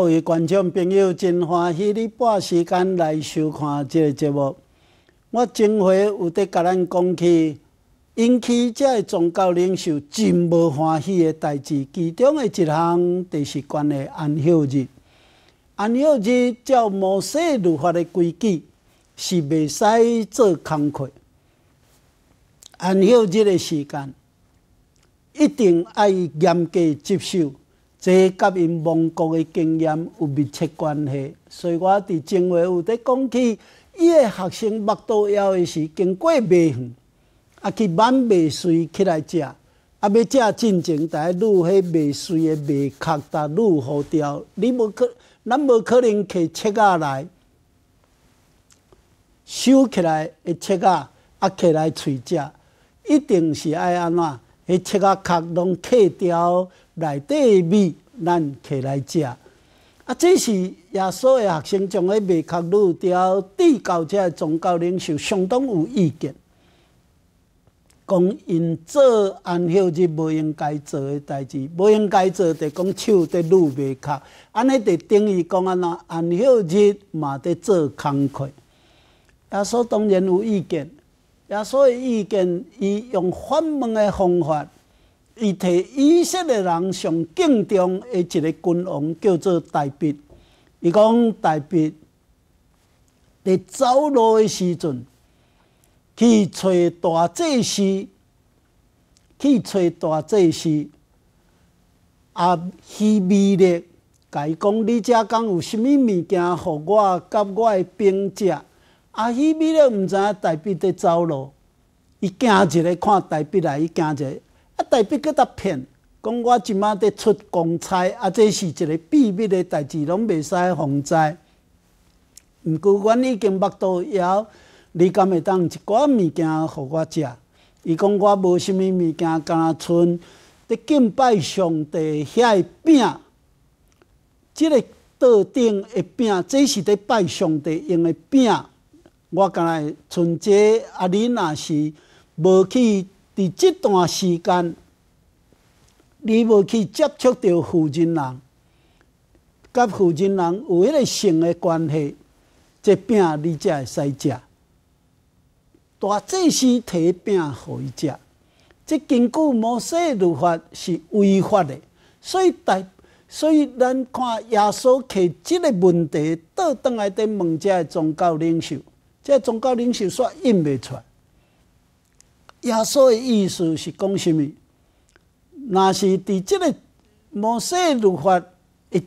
各位观众朋友，真欢喜你半时间来收看这个节目。我前回有得甲咱讲起，引起这个宗教领袖真无欢喜的代志，其中的一项就是关于安息日。安息日照摩西律法的规矩，是未使做工课。安息日的时间，一定爱严格接受。这甲因亡国的经验有密切关系，所以我伫讲话有在讲起，伊嘅学生目肚枵的是经过未远，啊去晚未水起来食，啊要食进前台，路迄未水的未壳达路好掉，你无可，咱无可能摕切仔来，收起来，的切啊，啊起来喙食，一定是爱安怎，去切啊壳拢磕掉。内底米，咱摕来食。啊，这是耶稣的学生，从咧未烤路，到地高，即的宗教领袖相当有意见，讲因做安歇日无应该做的代志，无应该做，就讲手在路未烤，安尼就等于讲安那安歇日嘛在做工课。耶稣当然有意见，耶稣的意见，伊用反问的方法。伊提以色列人上敬重诶一个君王叫做大毕，伊讲大毕，伫走路诶时阵，去揣大祭司，去揣大祭司。啊，希米勒，伊讲你遮讲有啥物物件，互我甲我诶兵食。啊，希米勒毋知影大毕伫走路，伊惊一个看大毕来，伊惊一个。啊！代表佮他骗，讲我即仔伫出公差，啊，这是一个秘密的代志，拢袂使人知。毋过，阮已经巴肚枵，你敢会当一寡物件互我食？伊讲我无甚物物件，敢若春在敬拜上帝遐饼，即个桌顶诶饼，这是伫拜上帝用诶饼。我会来春节啊，你若是无去。伫这段时间，你无去接触着负近人，甲负近人有迄个性诶关系，即病你才会使食。大祭司提病伊食，这根据摩西律法是违法的。所以大，所以咱看耶稣提这个问题，倒倒来问这宗教领袖，这宗教领袖煞应未出。来。耶稣的意思是讲什物？若是伫即个摩西律法，一，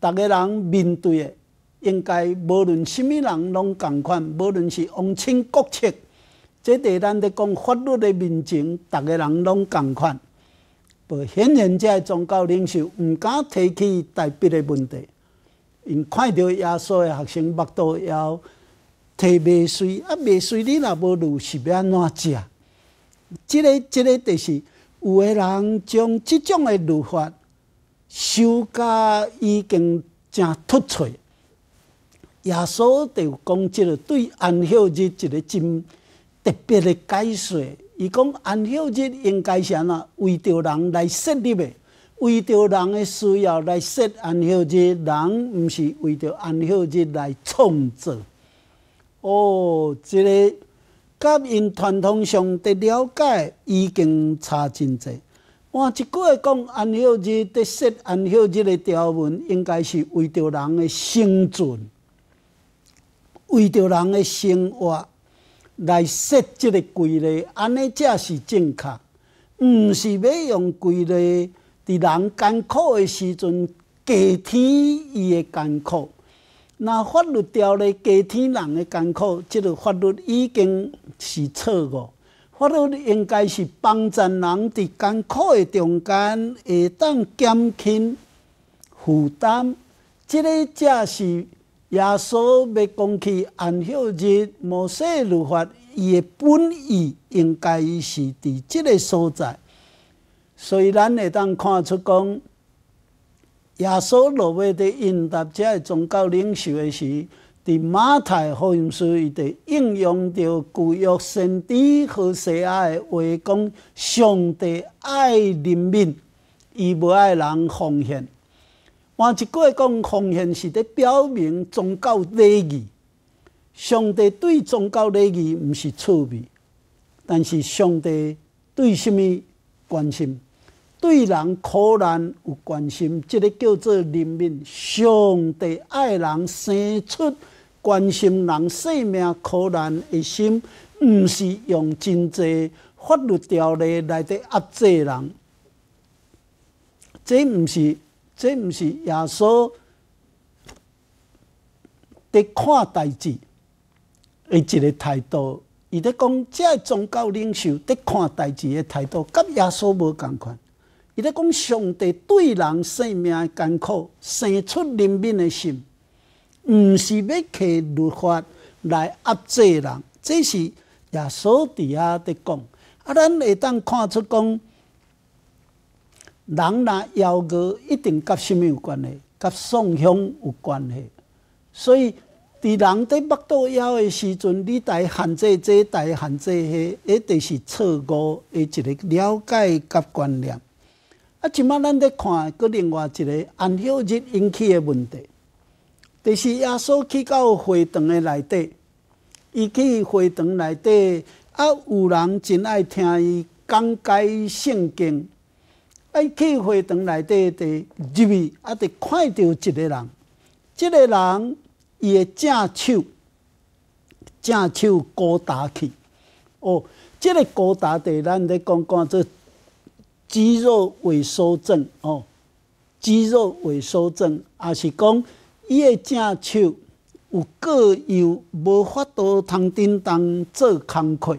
逐个人面对的，应该无论什物人拢共款，无论是皇亲国戚，即个咱伫讲法律的面前，逐个人拢共款。无显然，即个宗教领袖毋敢提起代笔的问题，因看到耶稣的学生目都要提袂遂啊，袂遂你若无入是要安怎食？即个、即个就是有个人将即种的律法修甲已经正突出。耶稣就讲即个对安息日一个真特别的解说。伊讲安息日应该是安怎为着人来设立的，为着人的需要来设安息日。人毋是为着安息日来创造。哦，即个。甲因传统上的了解已经差真济。我一句话讲，按后日的说按后日的条文，应该是为着人的生存，为着人的生活来设即个规律，安尼才是正确。毋是要用规律，伫人艰苦的时阵，加添伊的艰苦。那法律条例加天人的艰苦，即个法律已经是错误。法律应该是帮咱人伫艰苦的中间，会当减轻负担。即个正是耶稣要讲起安息日摩西律法伊的本意，应该是伫即个所在。虽然会当看出讲。耶稣落尾伫应答遮个宗教领袖的时，伫马太福音书里，伫应用着旧约圣经和西亚的话，讲上帝爱人民，伊无爱人奉献。换一句话讲，奉献是咧表明宗教礼仪。上帝对宗教礼仪毋是趣味，但是上帝对什物关心？对人苦难有关心，即个叫做人民上帝爱人生出关心人生命苦难的心，毋是用真济法律条例来伫压制人。即毋是，即毋是，耶稣伫看代志，伊一个态度，伊伫讲即个宗教领袖伫看代志的态度，甲耶稣无共款。伊咧讲上帝对人生命的艰苦，生出怜悯的心，毋是要摕律法来压制人，这是耶稣伫遐伫讲。啊，咱会当看出讲，人若妖恶，一定甲什物有关系？甲宋香有关系。所以，伫人伫腹肚枵的时阵，你代限制这，代限制迄，一定是错误的一个了解甲观念。啊！即摆咱在看，佮另外一个按血热引起的问题。著是耶稣去到会堂的内底，伊去会堂内底，啊，有人真爱听伊讲解圣经。伊去会堂内底的，入去，啊，著看到一个人，即个人伊的正手，正手高大去，哦，即个高大的，咱在讲讲做肌肉萎缩症哦，肌肉萎缩症，也是讲伊个正手有各有无法度通叮当做工课。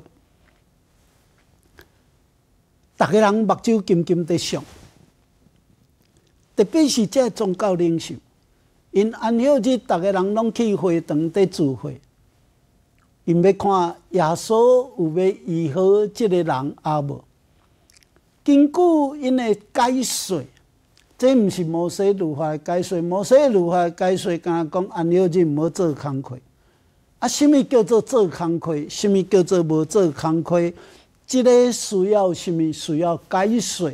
逐个人目睭金金的上，特别是这宗教领袖，因安晓日逐个人拢去会堂在聚会，因要看耶稣有要医好即个人阿无？根据因的解说，这毋是摩西如法的解说，摩西如法的解说，若讲安尼就无做工课。啊，甚物叫做做工课？甚物叫做无做工课？即个需要甚物？需要解说。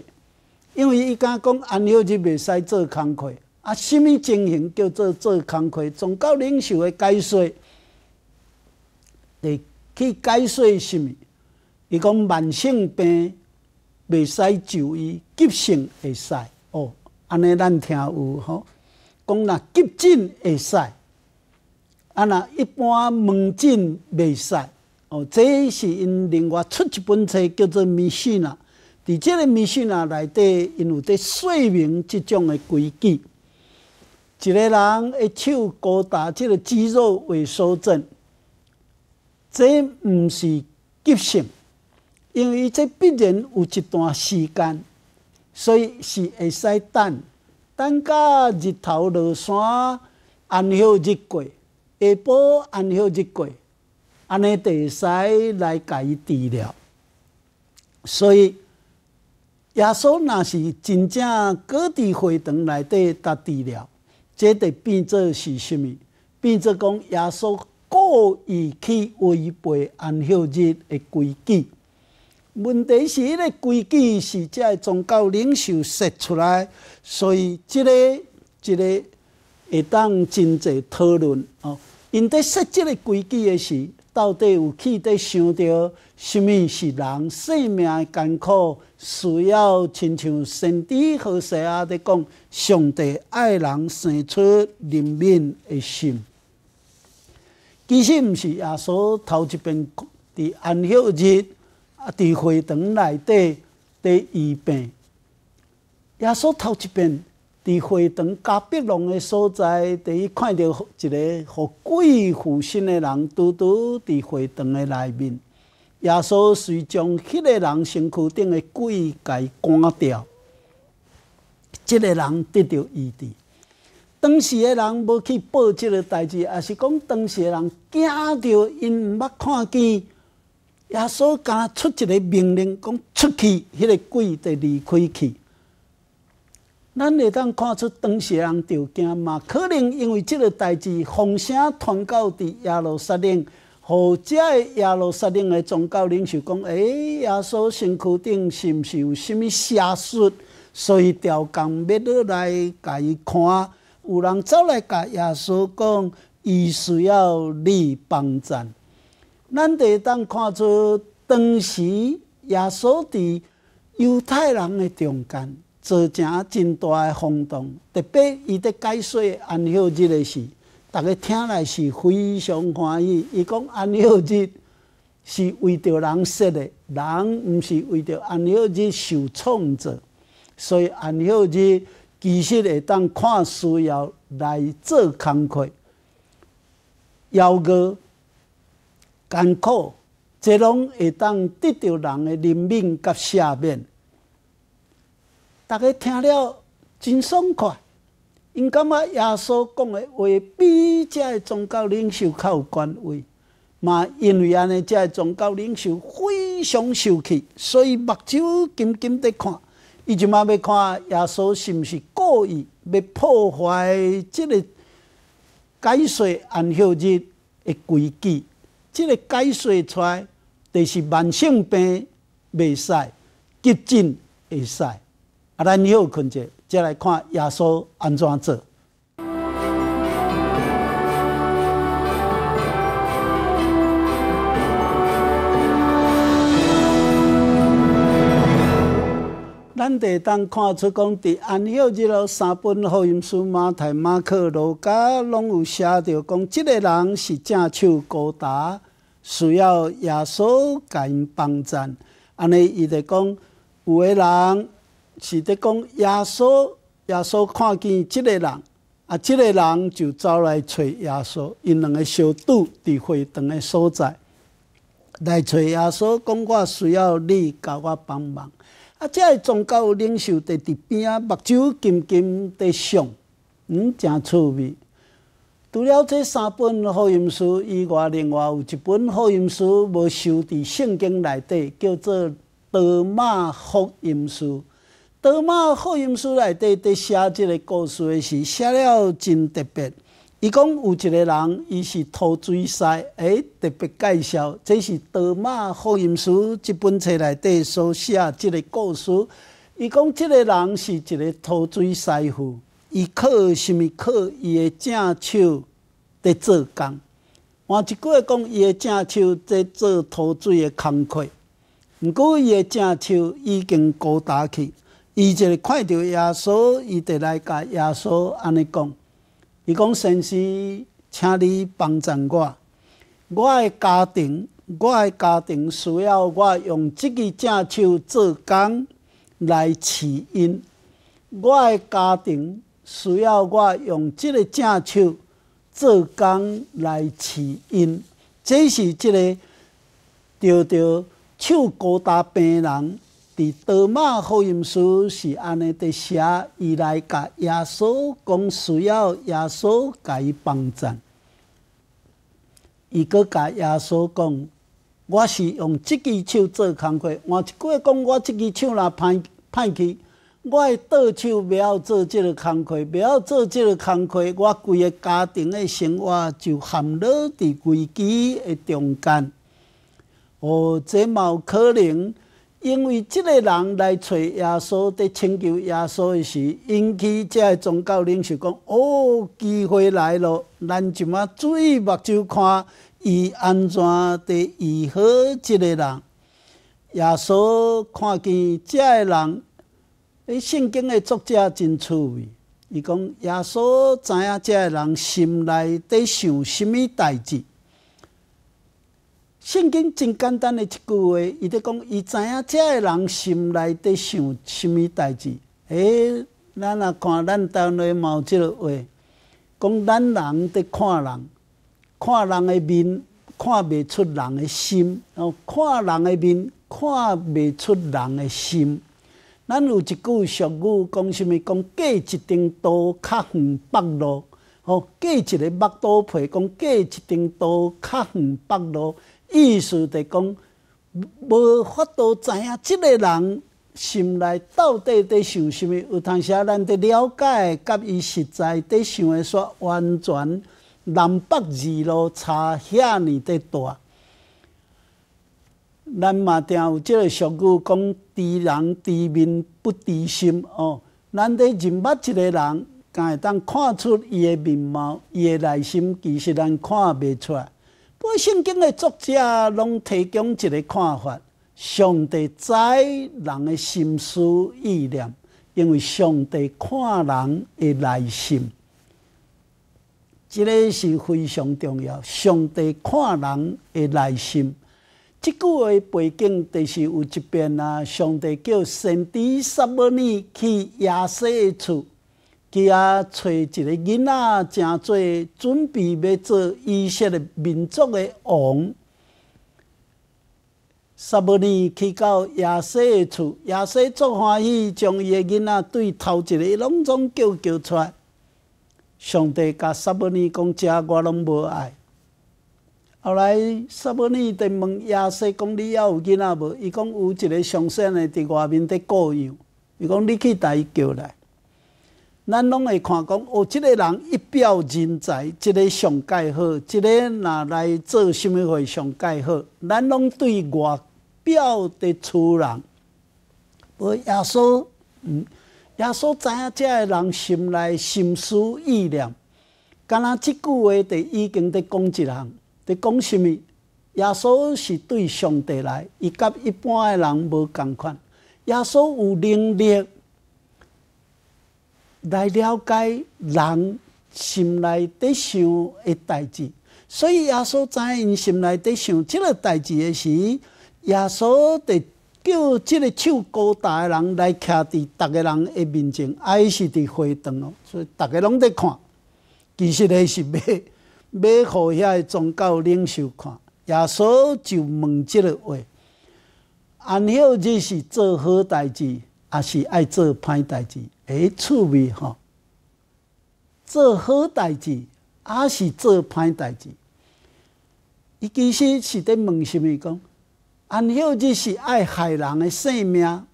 因为伊佮讲安尼就袂使做工课。啊，甚物情形叫做做工课？从高领袖的解说，来去解说甚物？伊讲慢性病。袂使就医，急性会使哦。安尼咱听有吼，讲若急诊会使，啊若一般门诊袂使哦。这是因另外出一本书叫做《迷信》啊。在即个《迷信》啊内底，因有这说明即种的规矩，一个人的手高达即个肌肉萎缩症，这毋是急性。因为这必然有一段时间，所以是会使等，等到日头落山，安后日过，下晡安后日过，安尼会使来伊治疗。所以耶稣若是真正各地会堂内底搭治了，这得变做是什么？变做讲耶稣故意去违背安后日的规矩。问题是迄个规矩是遮个宗教领袖说出来，所以即个、即个会当真济讨论哦。因在说即个规矩的是，到底有去在想到什物是人生命艰苦，需要亲像先帝好势啊？在讲上帝爱人生出怜悯的心，其实毋是啊，所头一遍伫安息日。啊！伫会堂内底得医病，耶稣头一遍伫会堂隔壁弄的所在，等于看到一个互鬼附身的人，拄拄伫会堂的内面。耶稣随将迄个人身躯顶的贵介赶掉，即个人得到医治。当时的人要去报这个代志，也是讲当时的人惊到，因毋捌看见。耶稣刚出一个命令，讲出去，迄个鬼就离开去。咱会当看出当时人条件嘛，可能因为即个代志，风声传到伫耶路撒冷，或者耶路撒冷的宗教领袖讲，哎，耶稣身躯顶是毋是有甚物邪术，所以调降要勒来甲伊看。有人走来甲耶稣讲，伊需要你帮助。咱得当看出当时耶稣伫犹太人诶中间造成真大诶轰动，特别伊伫解说安息日诶事，大家听来是非常欢喜。伊讲安息日是为着人设诶，人毋是为着安息日受创造，所以安息日其实会当看需要来做功课。幺哥。艰苦，这拢会当得到人的怜悯甲赦免。大家听了真爽快，因感觉耶稣讲的话比这宗教领袖较有权威。嘛，因为安尼这宗教领袖非常受气，所以目睭紧紧地看，伊就嘛要看耶稣是毋是故意要破坏即个解税安息日的规矩。即个解说出，来，就是慢性病袂使，急诊会使。啊，咱休睏者，再来看耶稣安怎做。咱得当看出讲，伫安息日三本福音书，马太、马克、路加，拢有写到讲，即个人是正手高达。需要耶稣甲因帮战，安尼伊就讲有个人是伫讲耶稣耶稣看见即个人，啊，即个人就走来找耶稣，因两个小拄伫会堂的所在，来找耶稣，讲我需要你教我帮忙。啊，即个宗教领袖就伫边啊，目睭金金的上，嗯，诚趣味。除了这三本福音书以外，另外有一本福音书无收伫圣经内底，叫做《德玛福音书》。《德玛福音书》内底伫写即个故事的是写了真特别。伊讲有一个人，伊是土水师，哎，特别介绍，这是《德玛福音书》即本册内底所写即个故事。伊讲即个人是一个土水师傅。伊靠什么靠伊个正手伫做工？换一句话讲，伊个正手伫做陶醉的工课。毋过，伊个正手已经高大去，伊就看到耶稣，伊就来甲耶稣安尼讲。伊讲，先生，请你帮助我。我个家庭，我个家庭需要我用即个正手做工来饲因。我个家庭。需要我用这个正手做工来饲因，这是即个条条手高大病人，伫多马福音书是安尼伫写，伊来甲耶稣讲需要耶稣甲伊帮助，伊阁甲耶稣讲，我是用这只手做工课，换一句话讲，我这只手若歹歹去。我倒手袂晓做即个工课，袂晓做即个工课，我规个家庭的生活就陷落伫危机的中间。哦，嘛有可能？因为即个人来找耶稣，在请求耶稣时，引起这宗教领袖讲：“哦，机会来了，咱就物注意目睭看，伊安怎的，医好即个人。”耶稣看见这个人。诶，圣经的作者真趣味，伊讲耶稣知影遮个人心内在想什物代志。圣经真简单的一句话，伊在讲伊知影遮个人心内在想什物代志。诶，咱若看咱党内毛即个话，讲咱人伫看人，看人的面看袂出人的心，然后看人的面看袂出人的心。咱有一句俗语，讲什物？讲过一张路较远，北路吼，过一个目肚皮，讲过一张路较远，北路意思就讲无法度知影，即个人心内到底在想什物。有当些咱伫了解，甲伊实在在想的煞完全南北二路差遐尔得大。咱嘛定有即个俗语讲：知人知面不知心哦。咱对认捌一个人，敢会当看出伊个面貌、伊个内心，其实咱看未出来。不过圣经个作者拢提供一个看法：上帝知人个心思意念，因为上帝看人个内心。这个是非常重要。上帝看人的内心。即句话背景就是有一遍啊，上帝叫先祇撒母尼去亚西的厝，伊啊找一个囡仔，正做准备要做以色列民族的王。撒母尼去到亚西的厝，亚西足欢喜，将伊个囡仔对头一个拢总叫叫出来。上帝甲撒母尼讲：，遮我拢无爱。后来，萨摩尼在问亚瑟：“讲你还有囡仔无？”伊讲有一个上善的伫外面在过养。伊讲你去伊叫来。咱拢会看讲，哦，即个人一表人才，即个上盖好，即个若来做甚物会上盖好。咱拢对外表的处人，我亚瑟，亚瑟知影即个人心内心思意念，敢若即句话就已经在讲一项。伫讲什物？耶稣是对上帝来，伊甲一般诶人无共款。耶稣有能力来了解人心内底想诶代志，所以耶稣知因心内底想即个代志诶时，耶稣得叫即个手高大诶人来徛伫逐个人诶面前，爱是伫会堂咯，所以逐个拢在看。其实咧是要。买互遐宗教领袖看，耶稣就问即个话：，安许只是做好代志，还是爱做歹代志？诶，趣味哈！做好代志，还是做歹代志？伊其实是伫问什物讲安许只是爱害人诶性命，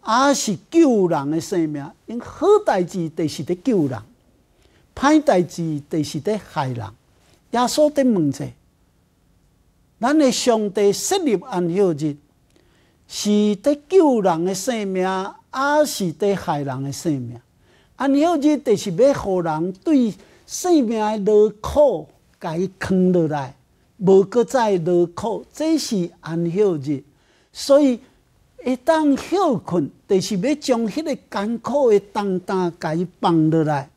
还是救人诶性命？因好代志，就是伫救人。歹代志就是伫害人，耶稣伫问者：，咱的上帝设立安息日，是伫救人诶性命，还是伫害人诶性命？安息日就是要互人对生命嘅劳苦，伊扛落来，无搁再劳苦，这是安息日。所以，一旦休困，就是要将迄个艰苦诶担担，伊放落来。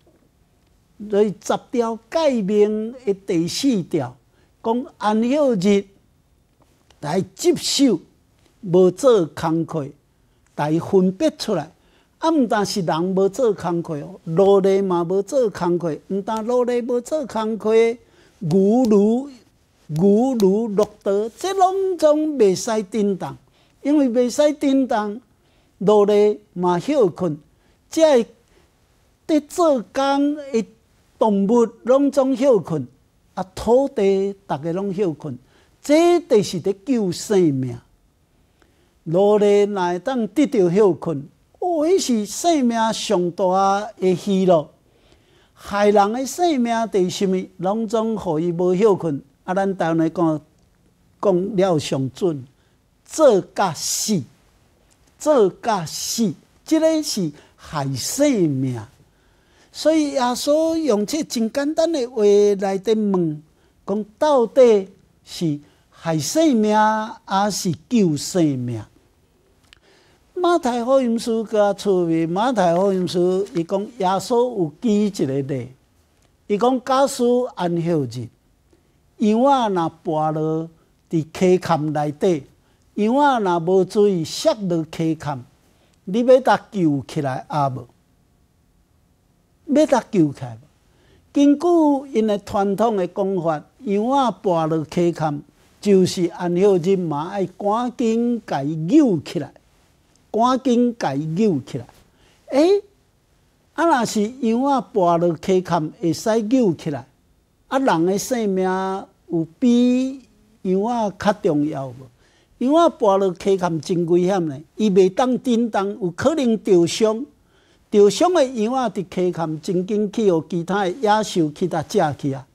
在十条诫命的第四条，讲按迄日来接受，无做工课，来分别出来。啊，毋但是人无做工课，奴隶嘛无做工课，毋但奴隶无做工课，牛牛牛牛骆驼，这拢总未使叮当，因为未使叮当，奴隶嘛休困，即会伫做工会。动物拢总休困，啊，土地逐家拢休困，这都是在救生命。努力来当得到休困，哦，那是生命上大个喜乐。害人个生命，第什么？拢总互伊无休困。啊，咱单来讲，讲了上准，做甲死，做甲死，这个是害生命。所以耶稣用这真简单的话来在问，讲到底是害生命还是救生命？马太福音书个趣味，马太福音书伊讲耶稣有举一个例，伊讲家属安后日，羊仔若跋落伫溪坎内底，羊仔若无注意摔落溪坎，你要达救起来阿无？要它救起。来，根据因的传统嘅讲法，羊仔跋落溪坎，就是按许人嘛，要赶紧伊救起来，赶紧伊救起来。哎，啊，若是羊仔跋落溪坎会使救起来，啊，人嘅性命有比羊仔较重要无？羊仔跋落溪坎真危险咧，伊未当叮动，有可能受伤。受伤的羊啊，伫溪坎，真紧去和其他的野兽去搭食去啊！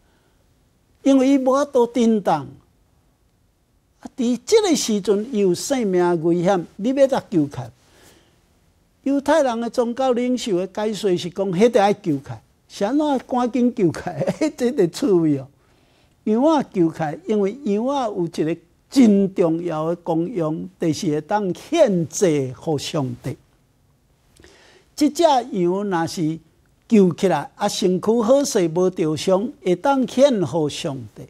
因为伊无法多震动，啊！伫这个时阵有生命危险，你要搭救起。犹太人的宗教领袖的解释是讲，迄个爱救起，谁呐？赶紧救起，迄一个趣味哦。羊啊救起，因为羊啊有一个真重要的功用，就是会当限制给上帝。即只羊若是救起来，啊，身躯好势，无受伤，会当献乎上帝。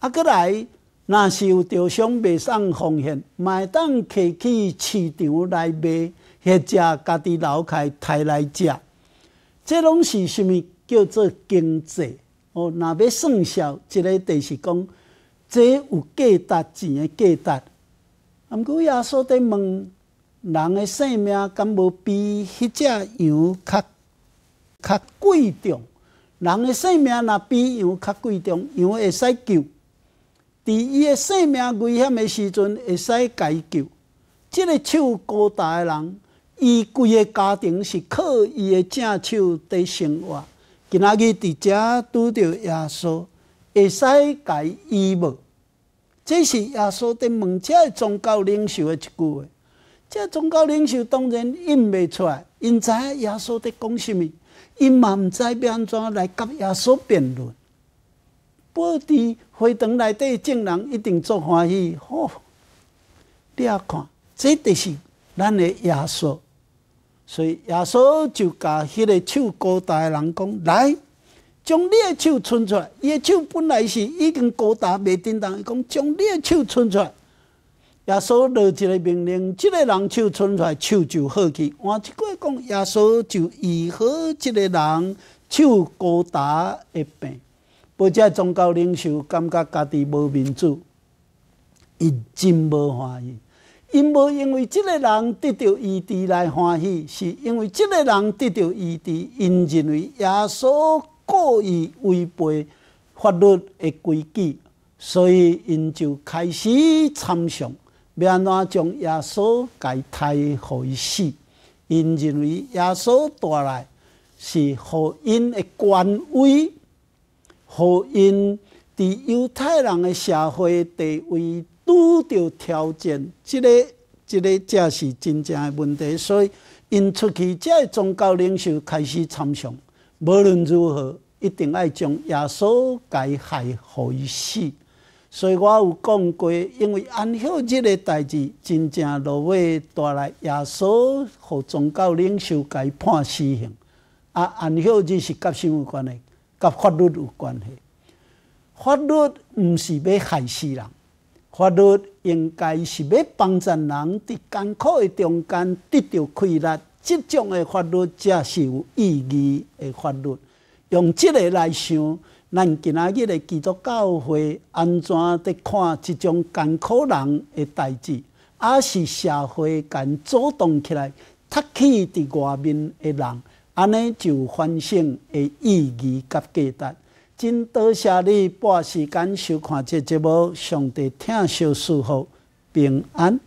啊，再来，若是有受伤，袂送奉献，会当摕去市场来卖，或者家己留开胎来食。这拢是虾米叫做经济？哦，若要算数，即个著是讲，这有价值钱的价值。毋过亚叔，你问。人的性命敢无比迄只羊较较贵重？人的性命若比羊较贵重，羊会使救。伫伊的生命危险的时阵，会使解救。即个手高大的人，伊规个家庭是靠伊的正手伫生活。今仔日伫遮拄到耶稣，会使解医无？这是耶稣伫问者宗教领袖的一句话。这宗教领袖当然印未出来，因知耶稣在讲什么，因嘛毋知，便安怎来甲耶稣辩论？不知会堂内底众人一定足欢喜，吼！你啊看，这就是咱的耶稣，所以耶稣就甲迄个手高大的人讲：来，将你的手伸出来，伊的手本来是已经高大袂叮当，伊讲将你的手伸出来。耶稣落一个命令，即个人手伸出来，手就好去。换即句讲，耶稣就医好即个人手高达一病。不只宗教领袖感觉家己无民主，伊真无欢喜。因无因为即个人得到医治来欢喜，是因为即个人得到医治，因认为耶稣故意违背法律的规矩，所以因就开始参详。要安怎将耶稣解互伊死？因认为耶稣带来是互因的官位，互因伫犹太人的社会地位拄着挑战，这个、这个则是真正的问题。所以，因出去，这会宗教领袖开始参详。无论如何，一定要将耶稣解互伊死。所以我有讲过，因为按许个代志，真正落尾带来耶稣，互宗教领袖改判死刑。啊，安许只是甲新有关系，甲法律有关系。法律毋是要害死人，法律应该是要帮助人伫艰苦的中间得到快乐。即种的法律才是有意义的法律。用即个来想。咱今仔日的基督教会安怎伫看即种艰苦人诶代志，还是社会共主动起来，托起伫外面诶人，安尼就反省诶意义甲价值。真多谢你半时间收看这节目，上帝听收，祝福平安。